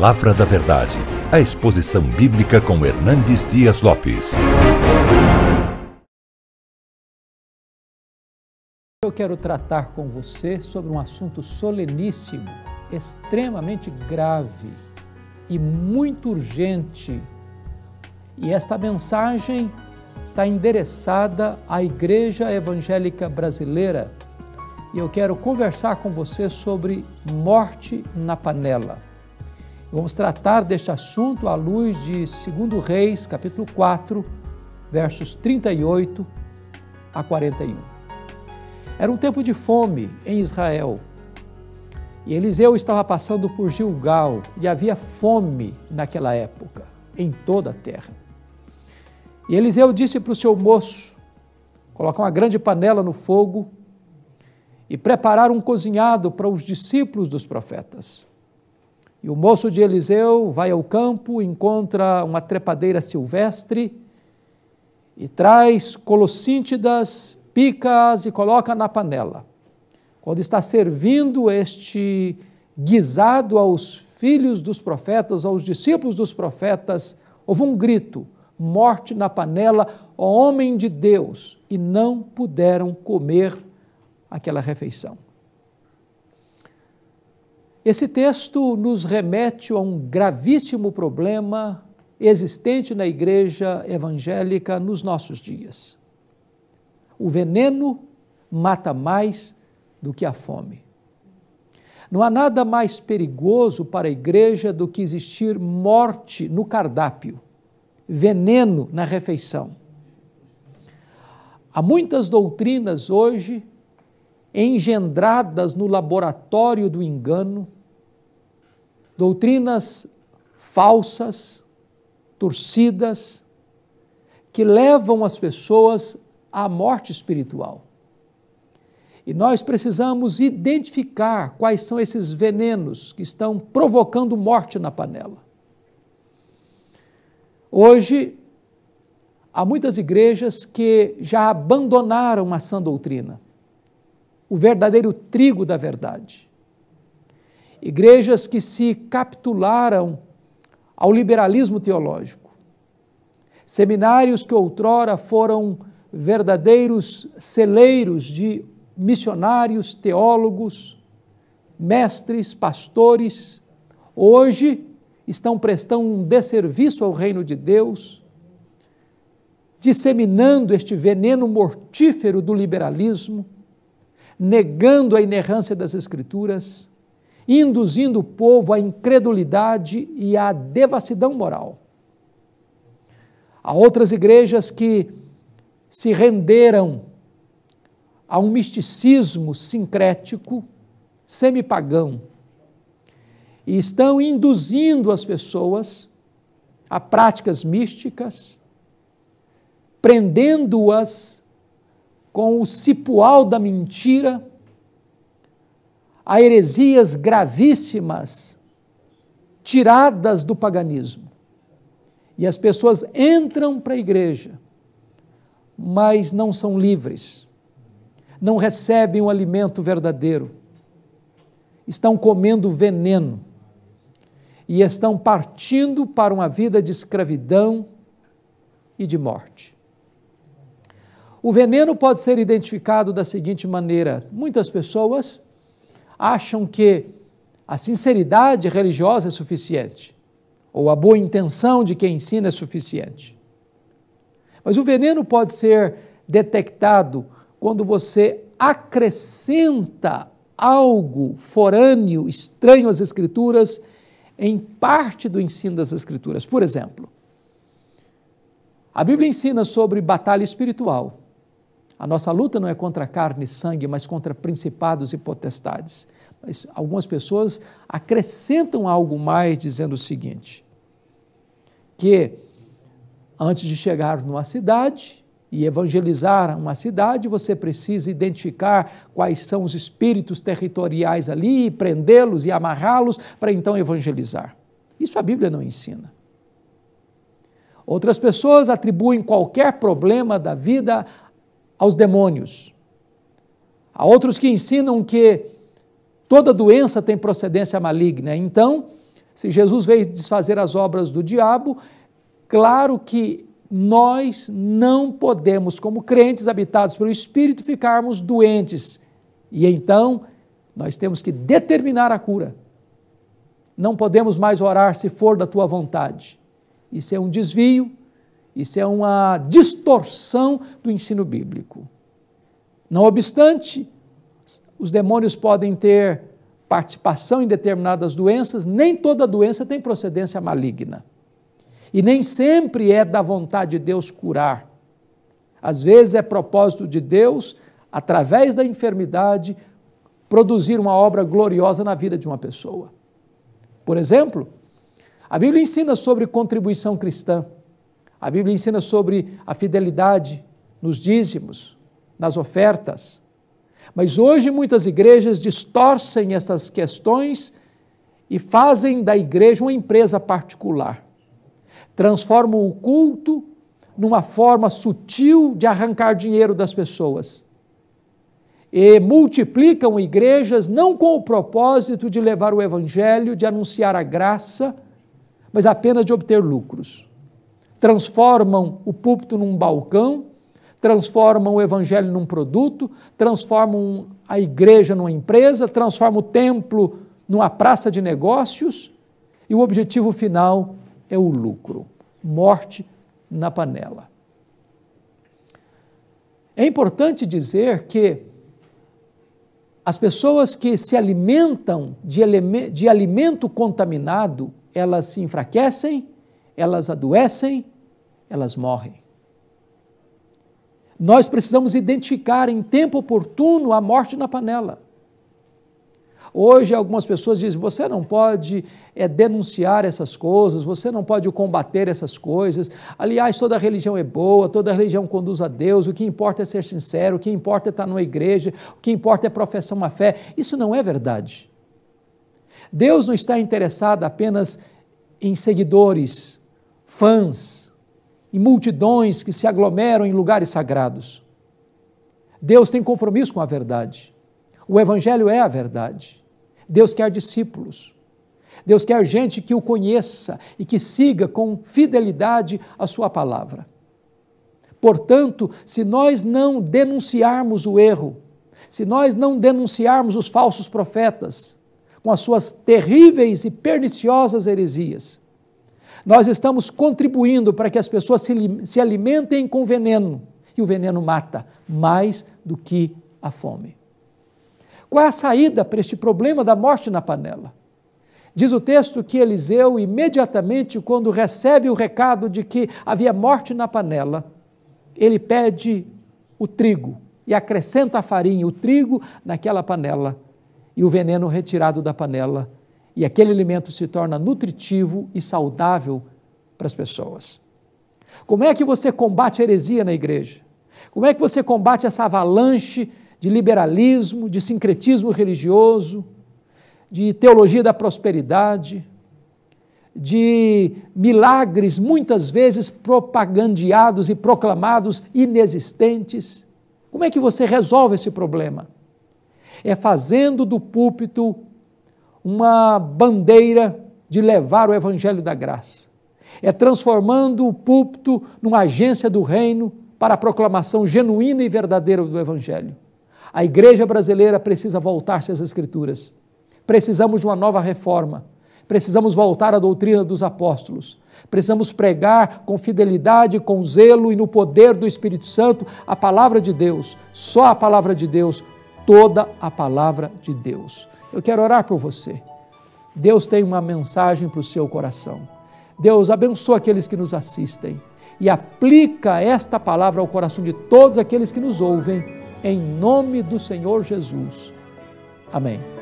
Palavra da Verdade, a exposição bíblica com Hernandes Dias Lopes. Eu quero tratar com você sobre um assunto soleníssimo, extremamente grave e muito urgente. E esta mensagem está endereçada à Igreja Evangélica Brasileira. E eu quero conversar com você sobre morte na panela. Vamos tratar deste assunto à luz de 2 Reis, capítulo 4, versos 38 a 41. Era um tempo de fome em Israel. E Eliseu estava passando por Gilgal e havia fome naquela época, em toda a terra. E Eliseu disse para o seu moço coloca uma grande panela no fogo e preparar um cozinhado para os discípulos dos profetas. E o moço de Eliseu vai ao campo, encontra uma trepadeira silvestre e traz colossíntidas, pica-as e coloca na panela. Quando está servindo este guisado aos filhos dos profetas, aos discípulos dos profetas, houve um grito: morte na panela, ó homem de Deus! E não puderam comer aquela refeição. Esse texto nos remete a um gravíssimo problema existente na igreja evangélica nos nossos dias. O veneno mata mais do que a fome. Não há nada mais perigoso para a igreja do que existir morte no cardápio, veneno na refeição. Há muitas doutrinas hoje engendradas no laboratório do engano doutrinas falsas, torcidas, que levam as pessoas à morte espiritual. E nós precisamos identificar quais são esses venenos que estão provocando morte na panela. Hoje, há muitas igrejas que já abandonaram a sã doutrina, o verdadeiro trigo da verdade igrejas que se capitularam ao liberalismo teológico, seminários que outrora foram verdadeiros celeiros de missionários, teólogos, mestres, pastores, hoje estão prestando um desserviço ao reino de Deus, disseminando este veneno mortífero do liberalismo, negando a inerrância das Escrituras induzindo o povo à incredulidade e à devassidão moral. Há outras igrejas que se renderam a um misticismo sincrético, semipagão, e estão induzindo as pessoas a práticas místicas, prendendo-as com o cipual da mentira a heresias gravíssimas tiradas do paganismo. E as pessoas entram para a igreja, mas não são livres, não recebem o alimento verdadeiro, estão comendo veneno e estão partindo para uma vida de escravidão e de morte. O veneno pode ser identificado da seguinte maneira: muitas pessoas acham que a sinceridade religiosa é suficiente, ou a boa intenção de quem ensina é suficiente. Mas o veneno pode ser detectado quando você acrescenta algo forâneo, estranho às Escrituras, em parte do ensino das Escrituras. Por exemplo, a Bíblia ensina sobre batalha espiritual. A nossa luta não é contra carne e sangue, mas contra principados e potestades. Mas algumas pessoas acrescentam algo mais dizendo o seguinte: que antes de chegar numa cidade e evangelizar uma cidade, você precisa identificar quais são os espíritos territoriais ali, prendê-los e amarrá-los para então evangelizar. Isso a Bíblia não ensina. Outras pessoas atribuem qualquer problema da vida aos demônios. Há outros que ensinam que toda doença tem procedência maligna. Então, se Jesus veio desfazer as obras do diabo, claro que nós não podemos, como crentes habitados pelo Espírito, ficarmos doentes. E então, nós temos que determinar a cura. Não podemos mais orar se for da tua vontade. Isso é um desvio isso é uma distorção do ensino bíblico. Não obstante, os demônios podem ter participação em determinadas doenças, nem toda doença tem procedência maligna. E nem sempre é da vontade de Deus curar. Às vezes é propósito de Deus, através da enfermidade, produzir uma obra gloriosa na vida de uma pessoa. Por exemplo, a Bíblia ensina sobre contribuição cristã. A Bíblia ensina sobre a fidelidade nos dízimos, nas ofertas. Mas hoje muitas igrejas distorcem estas questões e fazem da igreja uma empresa particular. Transformam o culto numa forma sutil de arrancar dinheiro das pessoas. E multiplicam igrejas não com o propósito de levar o evangelho, de anunciar a graça, mas apenas de obter lucros transformam o púlpito num balcão, transformam o evangelho num produto, transformam a igreja numa empresa, transformam o templo numa praça de negócios e o objetivo final é o lucro, morte na panela. É importante dizer que as pessoas que se alimentam de, de alimento contaminado, elas se enfraquecem elas adoecem, elas morrem. Nós precisamos identificar em tempo oportuno a morte na panela. Hoje, algumas pessoas dizem: você não pode é, denunciar essas coisas, você não pode combater essas coisas. Aliás, toda religião é boa, toda religião conduz a Deus. O que importa é ser sincero, o que importa é estar numa igreja, o que importa é professar uma fé. Isso não é verdade. Deus não está interessado apenas em seguidores, fãs e multidões que se aglomeram em lugares sagrados. Deus tem compromisso com a verdade. O Evangelho é a verdade. Deus quer discípulos. Deus quer gente que o conheça e que siga com fidelidade a sua palavra. Portanto, se nós não denunciarmos o erro, se nós não denunciarmos os falsos profetas com as suas terríveis e perniciosas heresias, nós estamos contribuindo para que as pessoas se, se alimentem com veneno. E o veneno mata mais do que a fome. Qual é a saída para este problema da morte na panela? Diz o texto que Eliseu, imediatamente quando recebe o recado de que havia morte na panela, ele pede o trigo e acrescenta a farinha, o trigo, naquela panela, e o veneno retirado da panela e aquele alimento se torna nutritivo e saudável para as pessoas. Como é que você combate a heresia na igreja? Como é que você combate essa avalanche de liberalismo, de sincretismo religioso, de teologia da prosperidade, de milagres muitas vezes propagandeados e proclamados inexistentes? Como é que você resolve esse problema? É fazendo do púlpito uma bandeira de levar o evangelho da graça. É transformando o púlpito numa agência do reino para a proclamação genuína e verdadeira do evangelho. A igreja brasileira precisa voltar-se às escrituras. Precisamos de uma nova reforma. Precisamos voltar à doutrina dos apóstolos. Precisamos pregar com fidelidade, com zelo e no poder do Espírito Santo a palavra de Deus, só a palavra de Deus, toda a palavra de Deus. Eu quero orar por você. Deus tem uma mensagem para o seu coração. Deus abençoa aqueles que nos assistem e aplica esta palavra ao coração de todos aqueles que nos ouvem, em nome do Senhor Jesus. Amém.